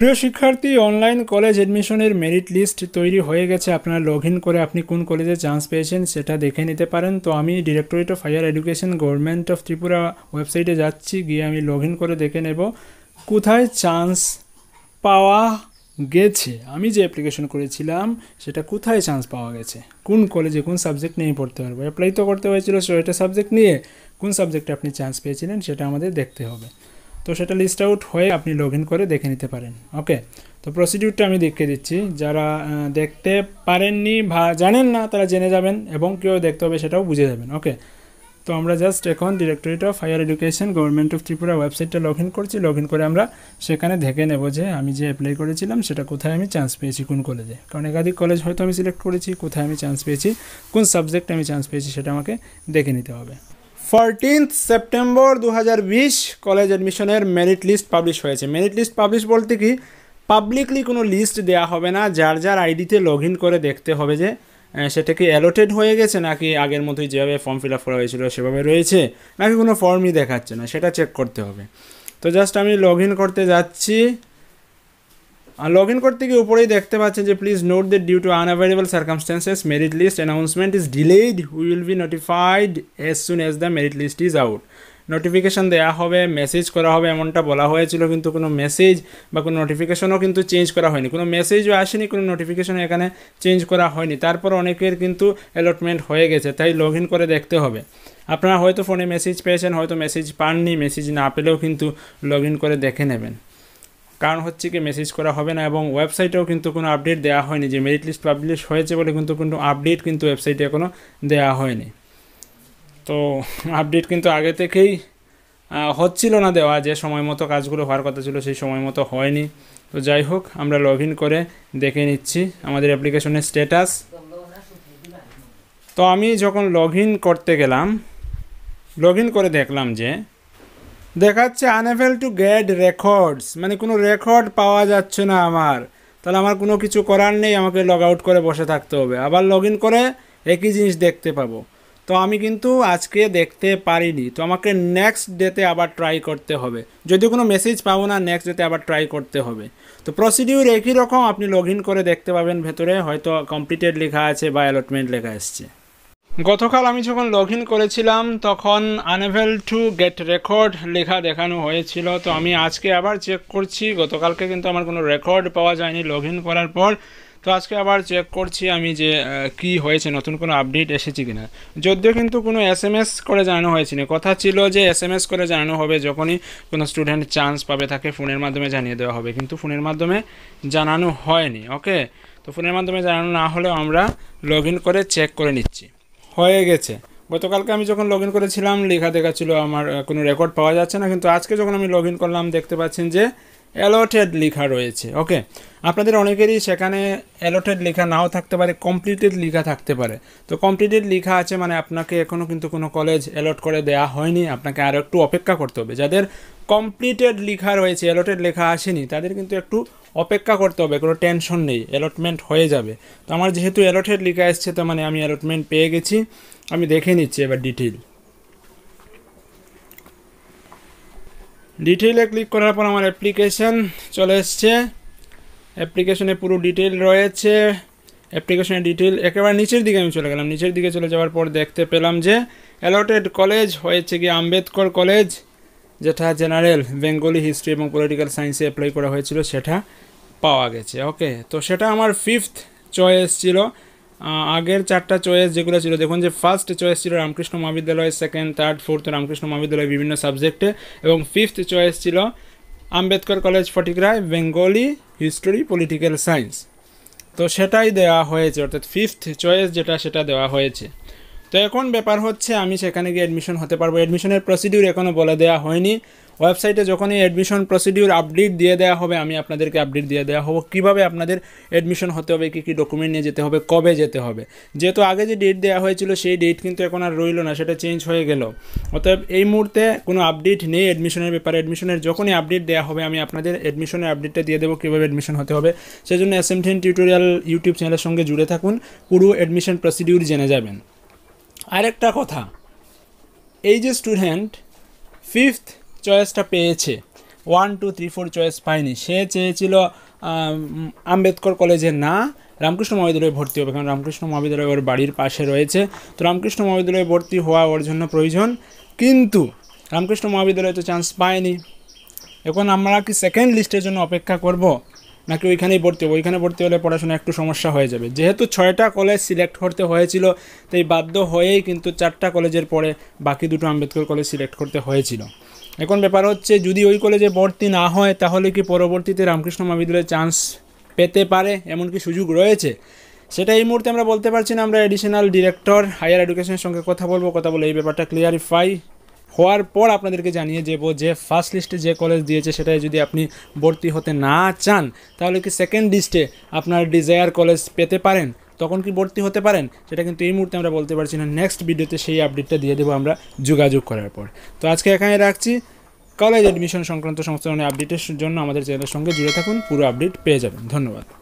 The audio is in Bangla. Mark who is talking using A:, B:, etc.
A: প্রিয় শিক্ষার্থী অনলাইন কলেজ এডমিশনের মেরিট লিস্ট তৈরি হয়ে গেছে আপনারা লগ করে আপনি কোন কলেজে চান্স পেয়েছেন সেটা দেখে নিতে পারেন তো আমি directorate of higher education government of Tripura ওয়েবসাইটে যাচ্ছি গিয়ে আমি লগ করে দেখে নেব কোথায় চান্স পাওয়া গেছে আমি যে অ্যাপ্লিকেশন করেছিলাম সেটা কোথায় চান্স পাওয়া গেছে কোন কলেজে কোন সাবজেক্ট নিয়ে পড়তে পারবো অ্যাপ্লাই তো করতে হয়েছিল সেটা সাবজেক্ট নিয়ে কোন সাবজেক্টে আপনি চান্স পেয়েছিলেন সেটা আমাদের দেখতে হবে তো সেটা লিস্ট আউট হয়ে আপনি লগ করে দেখে নিতে পারেন ওকে তো প্রসিডিউরটা আমি দেখে দিচ্ছি যারা দেখতে পারেননি বা জানেন না তারা জেনে যাবেন এবং কেউ দেখতে হবে সেটাও বুঝে যাবেন ওকে তো আমরা জাস্ট এখন directorate of higher education government of Tripura ওয়েবসাইটটা লগ করছি লগ করে আমরা সেখানে দেখে নেব যে আমি যে অ্যাপ্লাই করেছিলাম সেটা কোথায় আমি চান্স পেয়েছি কোন কলেজে কারণ একাধিক কলেজ হয়তো আমি সিলেক্ট করেছি কোথায় আমি চান্স পেয়েছি কোন সাবজেক্ট আমি চান্স পেয়েছি সেটা আমাকে দেখে নিতে হবে ফর্টিন্থ সেপ্টেম্বর দু কলেজ অ্যাডমিশনের মেরিট লিস্ট পাবলিশ হয়েছে মেরিট লিস্ট পাবলিশ বলতে কি পাবলিকলি কোনো লিস্ট দেয়া হবে না যার যার আইডিতে লগ করে দেখতে হবে যে সেটা কি অ্যালোটেড হয়ে গেছে নাকি আগের মতোই যেভাবে ফর্ম ফিল আপ করা হয়েছিল সেভাবে রয়েছে নাকি কোনো ফর্মই দেখাচ্ছে না সেটা চেক করতে হবে তো জাস্ট আমি লগ করতে যাচ্ছি লগ ইন করতে গিয়ে উপরেই দেখতে পাচ্ছেন যে please note that due to unavailable circumstances merit list announcement is delayed will be notified as soon as the merit list is out notification দেওয়া হবে মেসেজ করা হবে এমনটা বলা হয়েছিল কিন্তু কোনো মেসেজ বা কোনো নোটিফিকেশনও কিন্তু চেঞ্জ করা হয়নি কোনো মেসেজও আসেনি কোনো নোটিফিকেশান এখানে চেঞ্জ করা হয়নি তারপর অনেকের কিন্তু অ্যালটমেন্ট হয়ে গেছে তাই লগ ইন করে দেখতে হবে আপনারা হয়তো ফোনে মেসেজ পেয়েছেন হয়তো মেসেজ পাননি মেসেজ না পেলেও কিন্তু লগ ইন করে দেখে নেবেন কারণ হচ্ছে কি মেসেজ করা হবে না এবং ওয়েবসাইটেও কিন্তু কোনো আপডেট দেওয়া হয়নি যে মেরিট লিস্ট পাবলিশ হয়েছে বলে কিন্তু কোনো আপডেট কিন্তু ওয়েবসাইটে এখনও দেওয়া হয়নি তো আপডেট কিন্তু আগে থেকেই হচ্ছিল না দেওয়া যে সময় মতো কাজগুলো হওয়ার কথা ছিল সেই সময় মতো হয়নি তো যাই হোক আমরা লগ ইন করে দেখে নিচ্ছি আমাদের অ্যাপ্লিকেশনের স্ট্যাটাস তো আমি যখন লগ ইন করতে গেলাম লগ ইন করে দেখলাম যে দেখাচ্ছে আনএফেল টু গ্যাড রেকর্ডস মানে কোনো রেকর্ড পাওয়া যাচ্ছে না আমার তাহলে আমার কোনো কিছু করার নেই আমাকে লগ আউট করে বসে থাকতে হবে আবার লগ ইন করে একই জিনিস দেখতে পাবো তো আমি কিন্তু আজকে দেখতে পারিনি তো আমাকে নেক্সট ডেতে আবার ট্রাই করতে হবে যদি কোনো মেসেজ পাবো না নেক্সট ডেতে আবার ট্রাই করতে হবে তো প্রসিডিউর একই রকম আপনি লগ করে দেখতে পাবেন ভেতরে হয়তো কমপ্লিটেড লেখা আছে বা অ্যালটমেন্ট লেখা এসছে গতকাল আমি যখন লগ ইন করেছিলাম তখন আনএভেল টু গেট রেকর্ড লেখা দেখানো হয়েছিল তো আমি আজকে আবার চেক করছি গতকালকে কিন্তু আমার কোনো রেকর্ড পাওয়া যায়নি লগ ইন করার পর তো আজকে আবার চেক করছি আমি যে কি হয়েছে নতুন কোনো আপডেট এসেছে কিনা যদিও কিন্তু কোনো এস এম এস করে জানানো হয়েছে না কথা ছিল যে এস এম এস করে জানানো হবে যখনই কোনো স্টুডেন্ট চান্স পাবে তাকে ফোনের মাধ্যমে জানিয়ে দেওয়া হবে কিন্তু ফোনের মাধ্যমে জানানো হয়নি ওকে তো ফোনের মাধ্যমে জানানো না হলেও আমরা লগ ইন করে চেক করে নিচ্ছি হয়ে গেছে গতকালকে আমি যখন লগ করেছিলাম লেখা দেখাচ্ছিল আমার কোনো রেকর্ড পাওয়া যাচ্ছে না কিন্তু আজকে যখন আমি লগ করলাম দেখতে পাচ্ছেন যে অ্যালোটেড লেখা রয়েছে ওকে আপনাদের অনেকেরই সেখানে অ্যালোটেড লেখা নাও থাকতে পারে কমপ্লিটেড লেখা থাকতে পারে তো কমপ্লিটেড লেখা আছে মানে আপনাকে এখনও কিন্তু কোনো কলেজ অ্যালট করে দেয়া হয়নি আপনাকে আরও একটু অপেক্ষা করতে হবে যাদের কমপ্লিটেড লেখা রয়েছে অ্যালোটেড লেখা আসেনি তাদের কিন্তু একটু অপেক্ষা করতে হবে কোনো টেনশন নেই অ্যালটমেন্ট হয়ে যাবে তো আমার যেহেতু অ্যালটেড লিখা এসছে তো মানে আমি অ্যালটমেন্ট পেয়ে গেছি আমি দেখে নিচ্ছি এবার ডিটেল ডিটেলে ক্লিক করার পর আমার অ্যাপ্লিকেশান চলে এসছে অ্যাপ্লিকেশনে পুরো ডিটেল রয়েছে অ্যাপ্লিকেশনের ডিটেল একেবারে নিচের দিকে আমি চলে গেলাম নিচের দিকে চলে যাওয়ার পর দেখতে পেলাম যে অ্যালটেড কলেজ হয়েছে গিয়ে আম্বেদকর কলেজ যেটা জেনারেল বেঙ্গলি হিস্ট্রি এবং পলিটিক্যাল সায়েন্সে অ্যাপ্লাই করা হয়েছিল সেটা পাওয়া গেছে ওকে তো সেটা আমার ফিফথ চয়েস ছিল আগের চারটা চয়েস যেগুলো ছিল দেখুন যে ফার্স্ট চয়েস ছিল রামকৃষ্ণ মহাবিদ্যালয় সেকেন্ড থার্ড ফোর্থ রামকৃষ্ণ মহাবিদ্যালয় বিভিন্ন সাবজেক্টে এবং ফিফথ চয়েস ছিল আম্বেদকর কলেজ ফটিগ্রায় বেঙ্গলি হিস্টোরি পলিটিক্যাল সায়েন্স তো সেটাই দেওয়া হয়েছে অর্থাৎ ফিফথ চয়েস যেটা সেটা দেওয়া হয়েছে তো এখন ব্যাপার হচ্ছে আমি সেখানে গিয়ে অ্যাডমিশন হতে পারবো অ্যাডমিশনের প্রসিডিউর এখনও বলে দেওয়া হয়নি ওয়েবসাইটে যখনই অ্যাডমিশন প্রসিডিউর আপডেট দিয়ে দেওয়া হবে আমি আপনাদেরকে আপডেট দিয়ে দেওয়া হবো কীভাবে আপনাদের অ্যাডমিশন হতে হবে কী কী ডকুমেন্ট নিয়ে যেতে হবে কবে যেতে হবে যেহেতু আগে যে ডেট দেওয়া হয়েছিল সেই ডেট কিন্তু এখন আর রইল না সেটা চেঞ্জ হয়ে গেল অতএব এই মুহূর্তে কোনো আপডেট নেই অ্যাডমিশনের ব্যাপারে অ্যাডমিশনের যখনই আপডেট দেওয়া হবে আমি আপনাদের অ্যাডমিশনের আপডেটটা দিয়ে দেবো কীভাবে অ্যাডমিশন হতে হবে সেজন্য অ্যাসেম্পটেন টিউটোরিয়াল ইউটিউব চ্যানেলের সঙ্গে জুড়ে থাকুন পুরো অ্যাডমিশন প্রসিডিউর জেনে যাবেন আরেকটা কথা এই যে স্টুডেন্ট ফিফথ চয়েসটা পেয়েছে one two three four choice পায়নি সে চেয়েছিল আম্বেদকর কলেজে না রামকৃষ্ণ মহাবিদ্যালয়ে ভর্তি হবে কারণ রামকৃষ্ণ মহাবিদ্যালয় ওর বাড়ির পাশে রয়েছে তো রামকৃষ্ণ মহাবিদ্যালয়ে ভর্তি হওয়া ওর জন্য প্রয়োজন কিন্তু রামকৃষ্ণ মহাবিদ্যালয়ে তো চান্স পায়নি এখন আমরা কি সেকেন্ড লিস্টের জন্য অপেক্ষা করব নাকি ওইখানেই পড়তে হবে ওইখানে পড়তে হলে পড়াশোনা একটু সমস্যা হয়ে যাবে যেহেতু ছয়টা কলেজ সিলেক্ট করতে হয়েছিল তাই বাধ্য হয়েই কিন্তু চারটা কলেজের পরে বাকি দুটো আম্বেদকর কলেজ সিলেক্ট করতে হয়েছিল এখন ব্যাপার হচ্ছে যদি ওই কলেজে ভর্তি না হয় তাহলে কি পরবর্তীতে রামকৃষ্ণ মহাবিদ্যালয়ে চান্স পেতে পারে এমন কি সুযোগ রয়েছে সেটা এই মুহূর্তে আমরা বলতে পারছি না আমরা এডিশনাল ডিরেক্টর হায়ার এডুকেশনের সঙ্গে কথা বলবো কথা বলে এই ব্যাপারটা ক্লিয়ারিফাই হওয়ার পর আপনাদেরকে জানিয়ে দেবো যে ফার্স্ট লিস্টে যে কলেজ দিয়েছে সেটায় যদি আপনি ভর্তি হতে না চান তাহলে কি সেকেন্ড লিস্টে আপনার ডিজায়ার কলেজ পেতে পারেন তখন কি ভর্তি হতে পারেন সেটা কিন্তু এই মুহূর্তে আমরা বলতে পারছি না নেক্সট ভিডিওতে সেই আপডেটটা দিয়ে দেবো আমরা যোগাযোগ করার পর তো আজকে এখানে রাখছি কলেজ অ্যাডমিশন সংক্রান্ত সমস্ত ধরনের আপডেটের জন্য আমাদের চ্যানেলের সঙ্গে জুড়ে থাকুন পুরো আপডেট পেয়ে যাবেন ধন্যবাদ